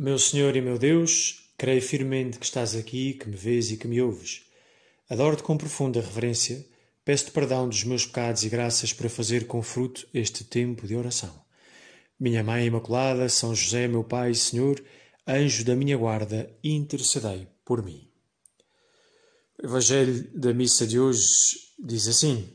Meu Senhor e meu Deus, creio firmemente que estás aqui, que me vês e que me ouves. Adoro-te com profunda reverência, peço-te perdão dos meus pecados e graças para fazer com fruto este tempo de oração. Minha Mãe Imaculada, São José, meu Pai e Senhor, anjo da minha guarda, intercedei por mim. O Evangelho da missa de hoje diz assim: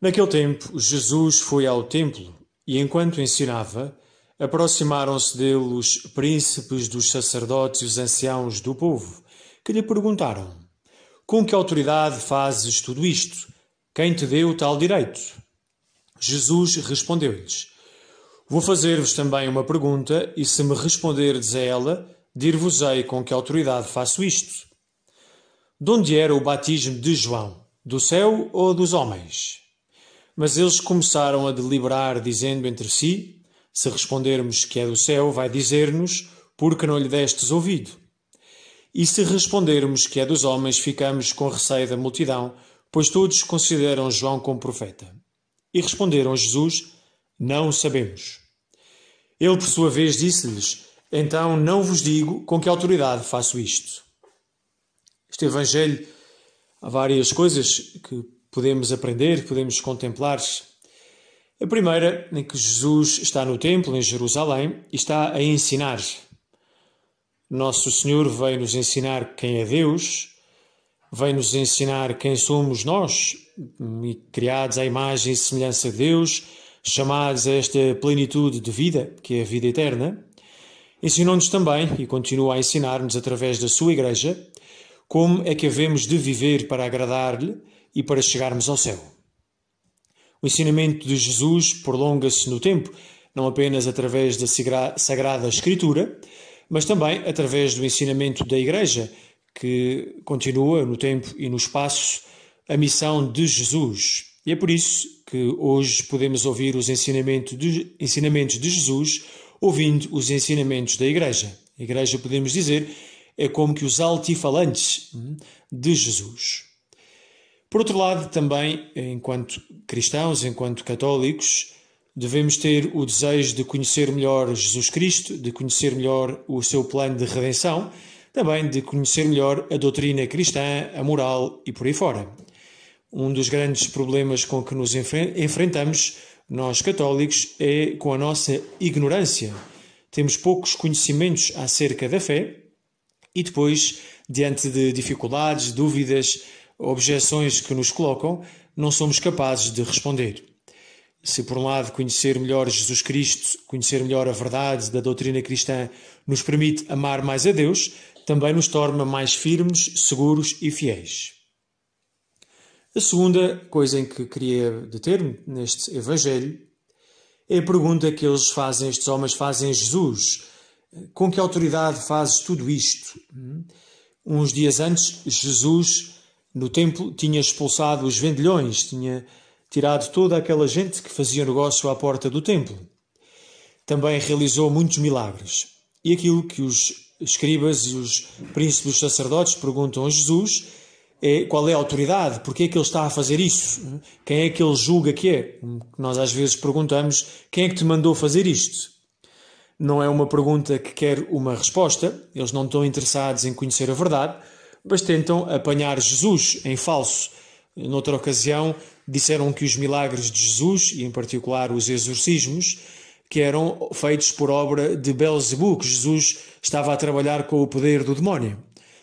Naquele tempo, Jesus foi ao templo e, enquanto ensinava, Aproximaram-se dele os príncipes dos sacerdotes e os anciãos do povo, que lhe perguntaram: Com que autoridade fazes tudo isto? Quem te deu tal direito? Jesus respondeu-lhes: Vou fazer-vos também uma pergunta, e se me responderdes a ela, dir-vos-ei com que autoridade faço isto. De onde era o batismo de João? Do céu ou dos homens? Mas eles começaram a deliberar, dizendo entre si: se respondermos que é do céu, vai dizer-nos: Porque não lhe destes ouvido? E se respondermos que é dos homens, ficamos com receio da multidão, pois todos consideram João como profeta. E responderam a Jesus: Não sabemos. Ele, por sua vez, disse-lhes: Então não vos digo com que autoridade faço isto. Este Evangelho há várias coisas que podemos aprender, podemos contemplar. -se a primeira, em que Jesus está no templo em Jerusalém e está a ensinar. Nosso Senhor veio nos ensinar quem é Deus, veio nos ensinar quem somos nós, criados à imagem e semelhança de Deus, chamados a esta plenitude de vida, que é a vida eterna. Ensinou-nos também, e continua a ensinar-nos através da sua Igreja, como é que havemos de viver para agradar-lhe e para chegarmos ao céu. O ensinamento de Jesus prolonga-se no tempo, não apenas através da Sagrada Escritura, mas também através do ensinamento da Igreja, que continua no tempo e no espaço a missão de Jesus. E é por isso que hoje podemos ouvir os ensinamentos de, ensinamentos de Jesus, ouvindo os ensinamentos da Igreja. A Igreja, podemos dizer, é como que os altifalantes hum, de Jesus. Por outro lado, também, enquanto cristãos, enquanto católicos, devemos ter o desejo de conhecer melhor Jesus Cristo, de conhecer melhor o seu plano de redenção, também de conhecer melhor a doutrina cristã, a moral e por aí fora. Um dos grandes problemas com que nos enfrentamos, nós católicos, é com a nossa ignorância. Temos poucos conhecimentos acerca da fé e depois, diante de dificuldades, dúvidas, objeções que nos colocam, não somos capazes de responder. Se, por um lado, conhecer melhor Jesus Cristo, conhecer melhor a verdade da doutrina cristã, nos permite amar mais a Deus, também nos torna mais firmes, seguros e fiéis. A segunda coisa em que queria deter-me neste Evangelho é a pergunta que eles fazem, estes homens fazem a Jesus: Com que autoridade fazes tudo isto? Hum? Uns dias antes, Jesus no templo tinha expulsado os vendilhões, tinha tirado toda aquela gente que fazia negócio à porta do templo. Também realizou muitos milagres. E aquilo que os escribas e os príncipes sacerdotes perguntam a Jesus é qual é a autoridade, porque é que ele está a fazer isso, quem é que ele julga que é. Nós às vezes perguntamos quem é que te mandou fazer isto. Não é uma pergunta que quer uma resposta, eles não estão interessados em conhecer a verdade, mas tentam apanhar Jesus em falso. Noutra ocasião, disseram que os milagres de Jesus, e em particular os exorcismos, que eram feitos por obra de Belzebu, que Jesus estava a trabalhar com o poder do demónio.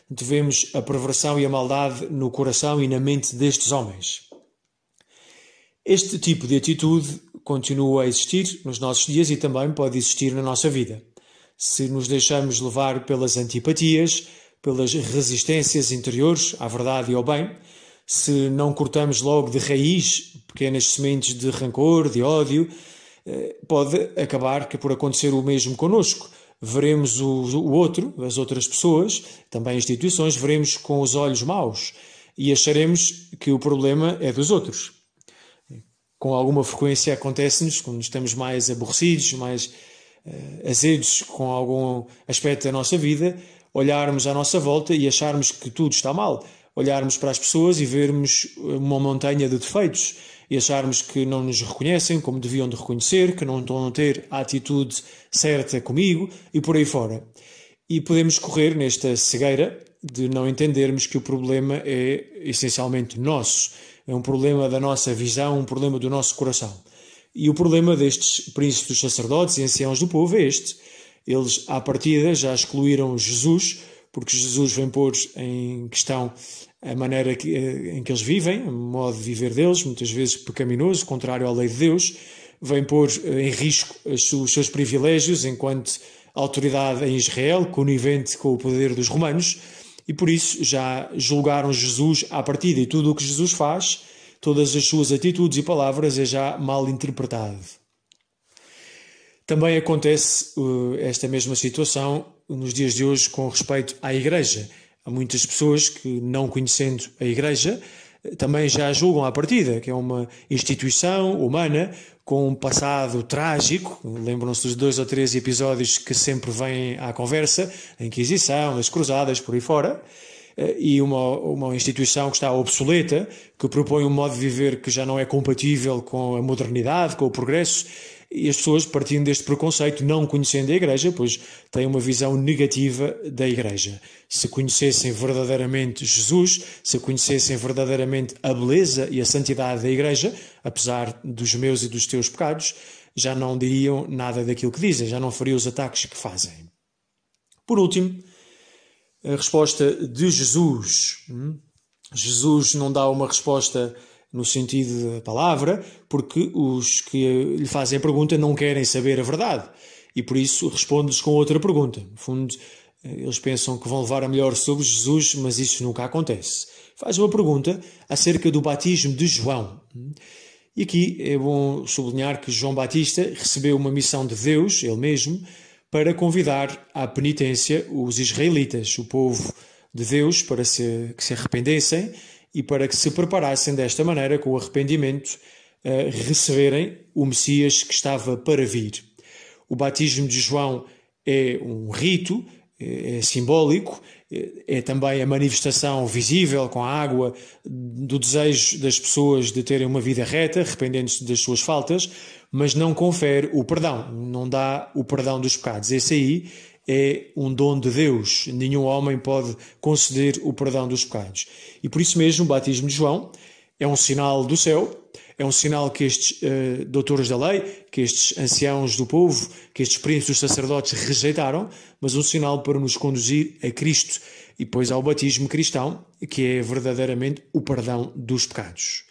Devemos a perversão e a maldade no coração e na mente destes homens. Este tipo de atitude continua a existir nos nossos dias e também pode existir na nossa vida. Se nos deixamos levar pelas antipatias, pelas resistências interiores à verdade e ao bem, se não cortamos logo de raiz pequenas sementes de rancor, de ódio, eh, pode acabar que por acontecer o mesmo conosco. Veremos o outro, as outras pessoas, também instituições, veremos com os olhos maus e acharemos que o problema é dos outros. Com alguma frequência acontece-nos quando estamos mais aborrecidos, mais eh, azedos com algum aspecto da nossa vida, olharmos à nossa volta e acharmos que tudo está mal, olharmos para as pessoas e vermos eh, uma montanha de defeitos e acharmos que não nos reconhecem como deviam de reconhecer, que não estão a ter a atitude certa comigo e por aí fora. E podemos correr nesta cegueira de não entendermos que o problema é essencialmente nosso, é um problema da nossa visão, um problema do nosso coração. E o problema destes príncipes dos sacerdotes e anciãos do povo é este eles, à partida, já excluíram Jesus, porque Jesus vem pôr em questão a maneira que, eh, em que eles vivem, o modo de viver deles, muitas vezes pecaminoso, contrário à lei de Deus, vem pôr eh, em risco os seus privilégios enquanto autoridade em Israel, conivente com o poder dos romanos, e por isso já julgaram Jesus à partida, e tudo o que Jesus faz, todas as suas atitudes e palavras é já mal interpretado. Também acontece uh, esta mesma situação nos dias de hoje com respeito à Igreja. Há muitas pessoas que, não conhecendo a Igreja, eh, também já julgam à partida, que é uma instituição humana com um passado trágico. Lembram-se dos dois ou três episódios que sempre vêm à conversa: a Inquisição, as Cruzadas, por aí fora. Eh, e uma, uma instituição que está obsoleta, que propõe um modo de viver que já não é compatível com a modernidade, com o progresso e as pessoas, partindo deste preconceito, não conhecendo a Igreja, pois têm uma visão negativa da Igreja. Se conhecessem verdadeiramente Jesus, se conhecessem verdadeiramente a beleza e a santidade da Igreja, apesar dos meus e dos teus pecados, já não diriam nada daquilo que dizem, já não fariam os ataques que fazem. Por último, a resposta de Jesus. Hum? Jesus não dá uma resposta no sentido da palavra, porque os que lhe fazem a pergunta não querem saber a verdade e por isso responde-lhes com outra pergunta. No fundo, eh, eles pensam que vão levar a melhor sobre Jesus, mas isso nunca acontece. Faz uma pergunta acerca do batismo de João. E aqui é bom sublinhar que João Batista recebeu uma missão de Deus, ele mesmo, para convidar à penitência os israelitas, o povo de Deus, para se, que se arrependessem e para que se preparassem desta maneira, com arrependimento, a eh, receberem o Messias que estava para vir. O batismo de João é um rito, eh, é simbólico, eh, é também a manifestação visível com a água do desejo das pessoas de terem uma vida reta, arrependendo-se das suas faltas, mas não confere o perdão, não dá o perdão dos pecados. Esse aí é um dom de Deus. Nenhum homem pode conceder o perdão dos pecados. E por isso mesmo, o batismo de João é um sinal do céu, é um sinal que estes uh, doutores da lei, que estes anciãos do povo, que estes príncipes sacerdotes rejeitaram, mas um sinal para nos conduzir a Cristo. E depois ao batismo cristão, que é verdadeiramente o perdão dos pecados.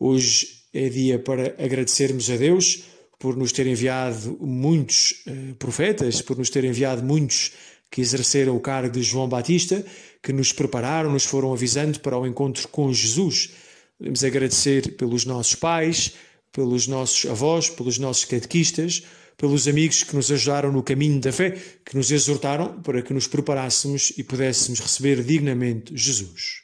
Hoje é dia para agradecermos a Deus por nos ter enviado muitos eh, profetas, por nos ter enviado muitos que exerceram o cargo de João Batista, que nos prepararam, nos foram avisando para o encontro com Jesus. Podemos agradecer pelos nossos pais, pelos nossos avós, pelos nossos catequistas, pelos amigos que nos ajudaram no caminho da fé, que nos exortaram para que nos preparássemos e pudéssemos receber dignamente Jesus.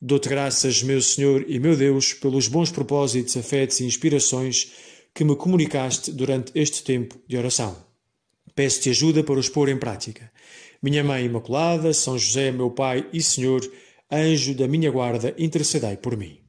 Dou-te graças, meu Senhor e meu Deus, pelos bons propósitos, afetos e inspirações que me comunicaste durante este tempo de oração. Peço-te ajuda para os pôr em prática. Minha Mãe Imaculada, São José, meu Pai e Senhor, anjo da minha guarda, intercedei por mim.